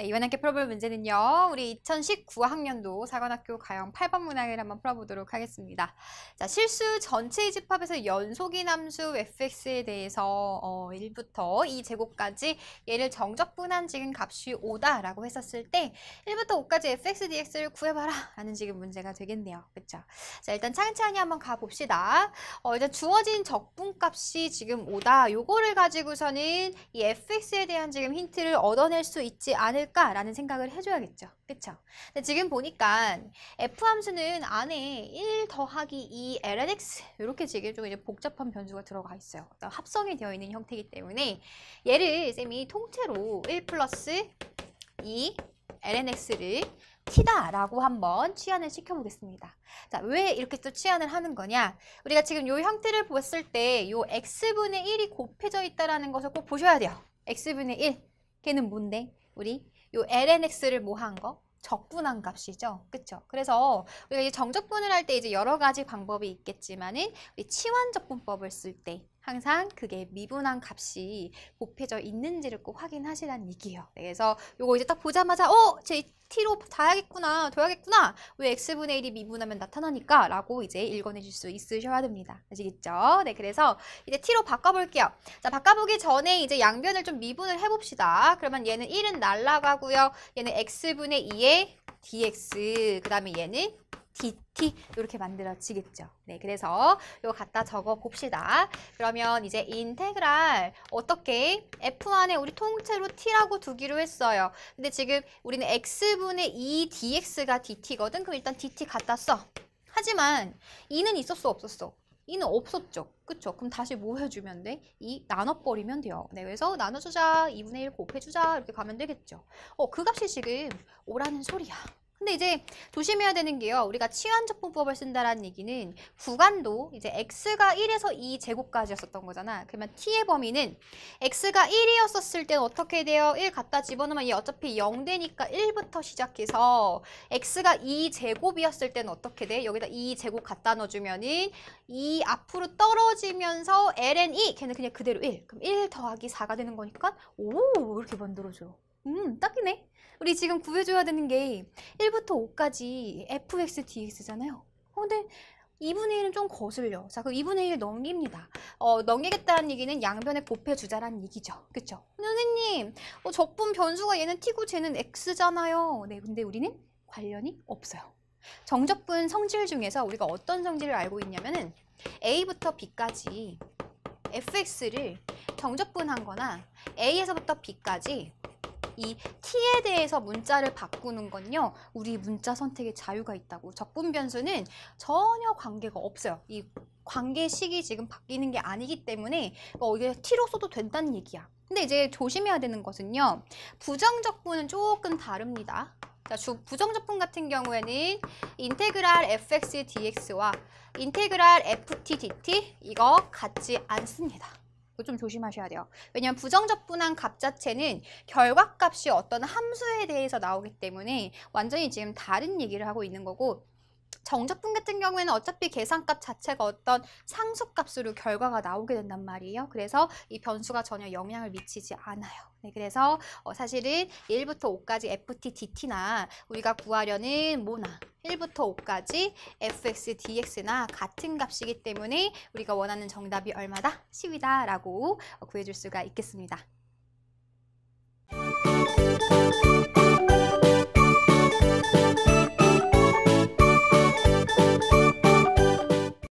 네, 이번에 함께 풀어볼 문제는요. 우리 2019학년도 사관학교 가형 8번 문항을 한번 풀어보도록 하겠습니다. 자, 실수 전체의 집합에서 연속인 남수 fx에 대해서 어, 1부터 2제곱까지 얘를 정적분한 지금 값이 5다라고 했었을 때 1부터 5까지 fx dx를 구해봐라 하는 지금 문제가 되겠네요. 그렇죠? 자, 일단 차근차근히 한번 가봅시다. 어, 일단 주어진 적분값이 지금 5다. 요거를 가지고서는 이 fx에 대한 지금 힌트를 얻어낼 수 있지 않을 있을까라는 생각을 해줘야겠죠. 그쵸? 근데 지금 보니까 F 함수는 안에 1 더하기 2 LNX 이렇게 지금 좀 이제 복잡한 변수가 들어가 있어요. 합성이 되어 있는 형태이기 때문에 얘를 쌤이 통째로 1 플러스 2 LNX를 T다라고 한번 취안을 시켜보겠습니다. 자, 왜 이렇게 또취안을 하는 거냐? 우리가 지금 이 형태를 보았을 때 이 X분의 1이 곱해져 있다는 것을 꼭 보셔야 돼요. X분의 1, 걔는 뭔데? 우리 요 lnx를 뭐한 거? 적분한 값이죠. 그렇죠? 그래서 우리가 정적분을 할 때 이제 여러 가지 방법이 있겠지만은 우리 치환적분법을 쓸때 항상 그게 미분한 값이 곱해져 있는지를 꼭 확인하시란 얘기예요. 네, 그래서 이거 이제 딱 보자마자 어? 제 t로 다야겠구나, 둬야겠구나. 왜 x분의 1이 미분하면 나타나니까 라고 이제 읽어내실 수 있으셔야 됩니다. 아시겠죠? 네, 그래서 이제 t로 바꿔볼게요. 자, 바꿔보기 전에 이제 양변을 좀 미분을 해봅시다. 그러면 얘는 1은 날라가고요. 얘는 x분의 2에 dx, 그 다음에 얘는 dt 이렇게 만들어지겠죠. 네, 그래서 이거 갖다 적어 봅시다. 그러면 이제 인테그랄 어떻게 f1에 우리 통째로 t라고 두기로 했어요. 근데 지금 우리는 x분의 2dx가 dt거든. 그럼 일단 dt 갖다 써. 하지만 2는 있었어 없었어? 2는 없었죠. 그쵸? 그럼 다시 뭐 해주면 돼? 2 e 나눠버리면 돼요. 네, 그래서 나눠주자, 2분의 1 곱해주자 이렇게 가면 되겠죠. 어, 그 값이 지금 오라는 소리야. 근데 이제 조심해야 되는 게요. 우리가 치환적분법을 쓴다라는 얘기는 구간도 이제 x가 1에서 2 제곱까지였었던 거잖아. 그러면 t의 범위는 x가 1이었었을 때는 어떻게 돼요? 1 갖다 집어넣으면 얘 어차피 0 되니까 1부터 시작해서 x가 2 제곱이었을 때는 어떻게 돼? 여기다 2 제곱 갖다 넣어주면은 2 앞으로 떨어지면서 ln 2 걔는 그냥 그대로 1. 그럼 1 더하기 4가 되는 거니까 오 이렇게 만들어줘. 음, 딱이네. 우리 지금 구해줘야 되는 게 1부터 5까지 fx dx잖아요. 어, 근데 2분의 1은 좀 거슬려. 자, 그럼 2분의 1 넘깁니다. 어, 넘기겠다는 얘기는 양변에 곱해주자라는 얘기죠. 그쵸? 선생님, 어, 적분 변수가 얘는 t고 쟤는 x잖아요. 네, 근데 우리는 관련이 없어요. 정적분 성질 중에서 우리가 어떤 성질을 알고 있냐면은 A부터 B까지 fx를 정적분한 거나 A에서부터 B까지 이 t에 대해서 문자를 바꾸는 건요. 우리 문자 선택의 자유가 있다고. 적분 변수는 전혀 관계가 없어요. 이 관계식이 지금 바뀌는 게 아니기 때문에 뭐 이게 t로 써도 된다는 얘기야. 근데 이제 조심해야 되는 것은요. 부정적분은 조금 다릅니다. 자, 주, 부정적분 같은 경우에는 인테그랄 fx dx와 인테그랄 ft dt 이거 같지 않습니다. 이거 그 좀 조심하셔야 돼요. 왜냐하면 부정적분한 값 자체는 결과값이 어떤 함수에 대해서 나오기 때문에 완전히 지금 다른 얘기를 하고 있는 거고 정적분 같은 경우에는 어차피 계산값 자체가 어떤 상수값으로 결과가 나오게 된단 말이에요. 그래서 이 변수가 전혀 영향을 미치지 않아요. 네, 그래서 어, 사실은 1부터 5까지 FT, DT나 우리가 구하려는 모나 1부터 5까지 fx, dx나 같은 값이기 때문에 우리가 원하는 정답이 얼마다? 10이다 라고 구해줄 수가 있겠습니다.